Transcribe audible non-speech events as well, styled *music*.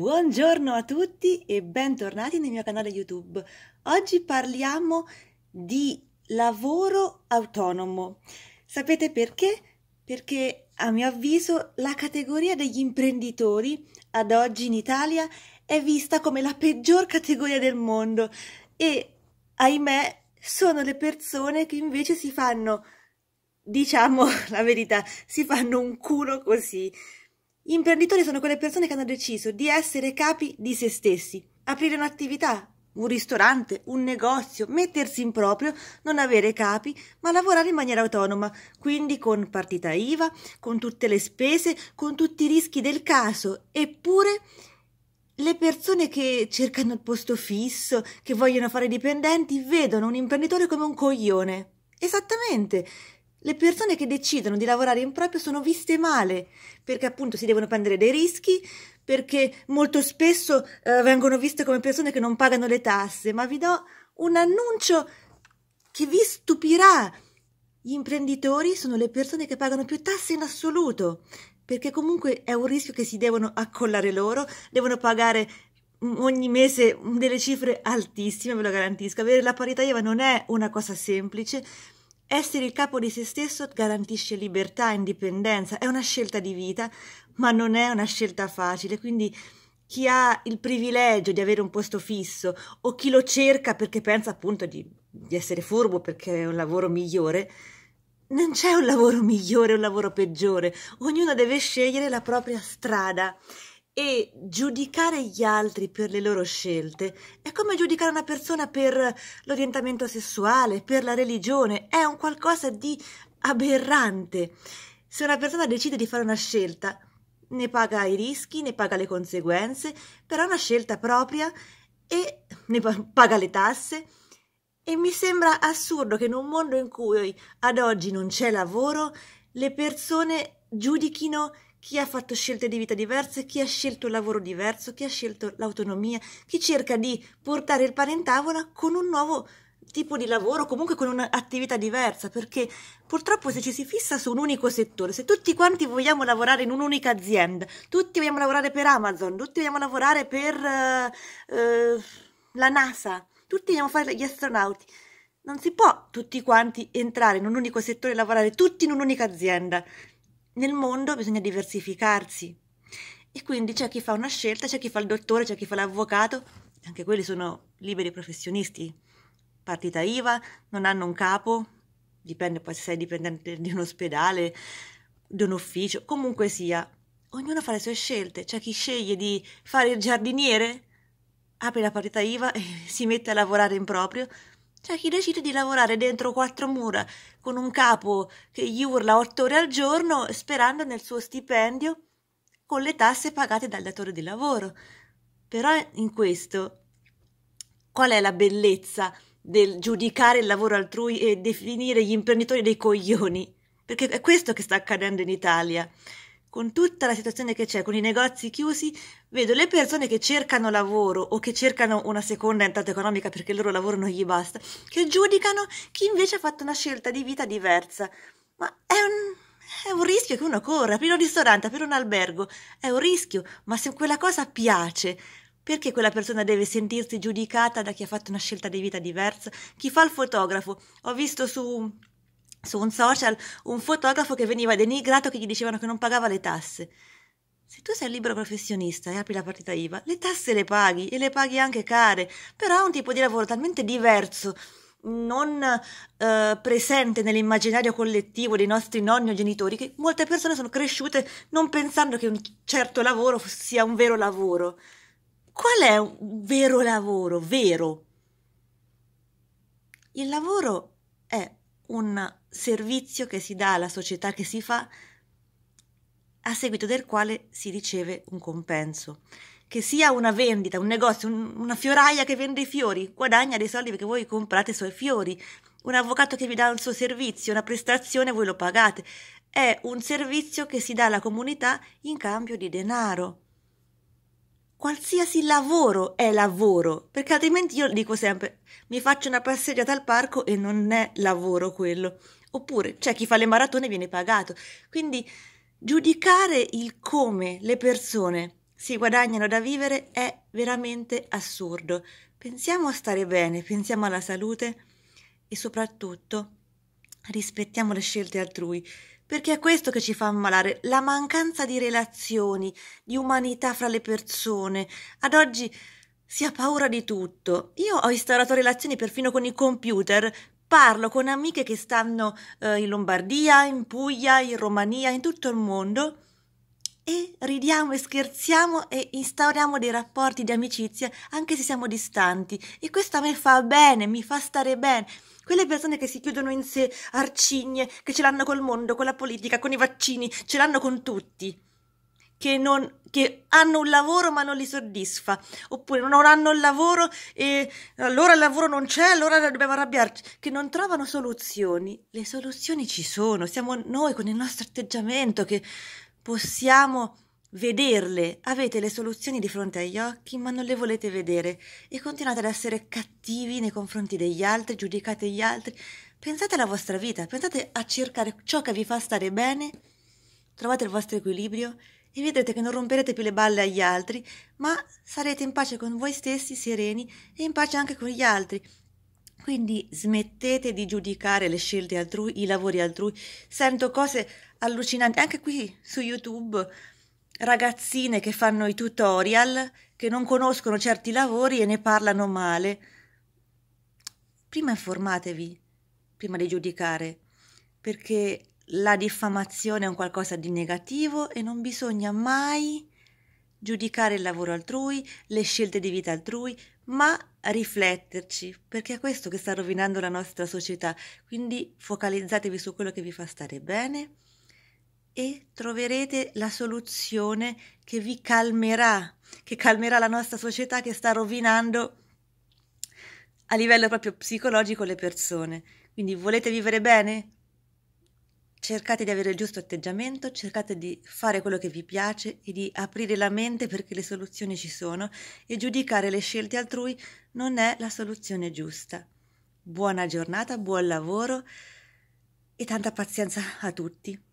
Buongiorno a tutti e bentornati nel mio canale YouTube. Oggi parliamo di lavoro autonomo. Sapete perché? Perché a mio avviso la categoria degli imprenditori ad oggi in Italia è vista come la peggior categoria del mondo e ahimè sono le persone che invece si fanno, diciamo *laughs* la verità, si fanno un culo così imprenditori sono quelle persone che hanno deciso di essere capi di se stessi, aprire un'attività, un ristorante, un negozio, mettersi in proprio, non avere capi, ma lavorare in maniera autonoma, quindi con partita IVA, con tutte le spese, con tutti i rischi del caso. Eppure le persone che cercano il posto fisso, che vogliono fare dipendenti, vedono un imprenditore come un coglione. Esattamente le persone che decidono di lavorare in proprio sono viste male, perché appunto si devono prendere dei rischi, perché molto spesso eh, vengono viste come persone che non pagano le tasse, ma vi do un annuncio che vi stupirà. Gli imprenditori sono le persone che pagano più tasse in assoluto, perché comunque è un rischio che si devono accollare loro, devono pagare ogni mese delle cifre altissime, ve lo garantisco. Avere la parità paritaria non è una cosa semplice, essere il capo di se stesso garantisce libertà indipendenza, è una scelta di vita, ma non è una scelta facile, quindi chi ha il privilegio di avere un posto fisso o chi lo cerca perché pensa appunto di, di essere furbo perché è un lavoro migliore, non c'è un lavoro *laughs* migliore o un lavoro peggiore, ognuno deve scegliere la propria strada e giudicare gli altri per le loro scelte è come giudicare una persona per l'orientamento sessuale, per la religione, è un qualcosa di aberrante. Se una persona decide di fare una scelta, ne paga i rischi, ne paga le conseguenze, però è una scelta propria e ne paga le tasse. E mi sembra assurdo che in un mondo in cui ad oggi non c'è lavoro, le persone giudichino chi ha fatto scelte di vita diverse, chi ha scelto un lavoro diverso, chi ha scelto l'autonomia, chi cerca di portare il pane in tavola con un nuovo tipo di lavoro, comunque con un'attività diversa, perché purtroppo se ci si fissa su un unico settore, se tutti quanti vogliamo lavorare in un'unica azienda, tutti vogliamo lavorare per Amazon, tutti vogliamo lavorare per uh, uh, la NASA, tutti vogliamo fare gli astronauti, non si può tutti quanti entrare in un unico settore e lavorare tutti in un'unica azienda nel mondo bisogna diversificarsi e quindi c'è chi fa una scelta, c'è chi fa il dottore, c'è chi fa l'avvocato, anche quelli sono liberi professionisti, partita IVA, non hanno un capo, dipende poi se sei dipendente di un ospedale, di un ufficio, comunque sia, ognuno fa le sue scelte, c'è chi sceglie di fare il giardiniere, apre la partita IVA e *laughs* si mette a lavorare in proprio, c'è cioè, chi decide di lavorare dentro quattro mura, con un capo che gli urla otto ore al giorno, sperando nel suo stipendio, con le tasse pagate dal datore di lavoro. Però in questo, qual è la bellezza del giudicare il lavoro altrui e definire gli imprenditori dei coglioni? Perché è questo che sta accadendo in Italia con tutta la situazione che c'è, con i negozi chiusi, vedo le persone che cercano lavoro o che cercano una seconda entrata economica perché il loro lavoro non gli basta, che giudicano chi invece ha fatto una scelta di vita diversa. Ma è un, è un rischio che uno corra, aprire un ristorante, aprire un albergo, è un rischio, ma se quella cosa piace, perché quella persona deve sentirsi giudicata da chi ha fatto una scelta di vita diversa? Chi fa il fotografo? Ho visto su su un social un fotografo che veniva denigrato che gli dicevano che non pagava le tasse. Se tu sei libero professionista e apri la partita IVA, le tasse le paghi e le paghi anche care, però è un tipo di lavoro talmente diverso, non eh, presente nell'immaginario collettivo dei nostri nonni o genitori, che molte persone sono cresciute non pensando che un certo lavoro sia un vero lavoro. Qual è un vero lavoro? Vero? Il lavoro è un servizio che si dà alla società che si fa, a seguito del quale si riceve un compenso. Che sia una vendita, un negozio, un, una fioraia che vende i fiori, guadagna dei soldi perché voi comprate i suoi fiori, un avvocato che vi dà un suo servizio, una prestazione, voi lo pagate. È un servizio che si dà alla comunità in cambio di denaro qualsiasi lavoro è lavoro, perché altrimenti io dico sempre mi faccio una passeggiata al parco e non è lavoro quello. Oppure c'è chi fa le maratone e viene pagato. Quindi giudicare il come le persone si guadagnano da vivere è veramente assurdo. Pensiamo a stare bene, pensiamo alla salute e soprattutto rispettiamo le scelte altrui, perché è questo che ci fa ammalare, la mancanza di relazioni, di umanità fra le persone. Ad oggi si ha paura di tutto. Io ho instaurato relazioni perfino con i computer. Parlo con amiche che stanno eh, in Lombardia, in Puglia, in Romania, in tutto il mondo e ridiamo e scherziamo e instauriamo dei rapporti di amicizia anche se siamo distanti e questo a me fa bene, mi fa stare bene. Quelle persone che si chiudono in sé, arcigne, che ce l'hanno col mondo, con la politica, con i vaccini, ce l'hanno con tutti. Che, non, che, hanno un lavoro ma non li soddisfa, oppure non hanno il lavoro e allora il lavoro non c'è, allora dobbiamo arrabbiarci, che non trovano soluzioni. Le soluzioni ci sono, siamo noi con il nostro atteggiamento che possiamo vederle. Avete le soluzioni di fronte agli occhi, ma non le volete vedere e continuate ad essere cattivi nei confronti degli altri, giudicate gli altri. Pensate alla vostra vita, pensate a cercare ciò che vi fa stare bene, trovate il vostro equilibrio e vedrete che non romperete più le balle agli altri, ma sarete in pace con voi stessi, sereni e in pace anche con gli altri. Quindi smettete di giudicare le scelte altrui, i lavori altrui. Sento cose allucinanti. Anche qui su YouTube ragazzine che fanno i tutorial, che non conoscono certi lavori e ne parlano male. Prima informatevi, prima di giudicare, perché la diffamazione è un qualcosa di negativo e non bisogna mai giudicare il lavoro altrui, le scelte di vita altrui, ma rifletterci, perché è questo che sta rovinando la nostra società. Quindi focalizzatevi su quello che vi fa stare bene e troverete la soluzione che vi calmerà, che calmerà la nostra società che sta rovinando a livello proprio psicologico le persone. Quindi volete vivere bene? Cercate di avere il giusto atteggiamento, cercate di fare quello che vi piace e di aprire la mente perché le soluzioni ci sono e giudicare le scelte altrui non è la soluzione giusta. Buona giornata, buon lavoro e tanta pazienza a tutti.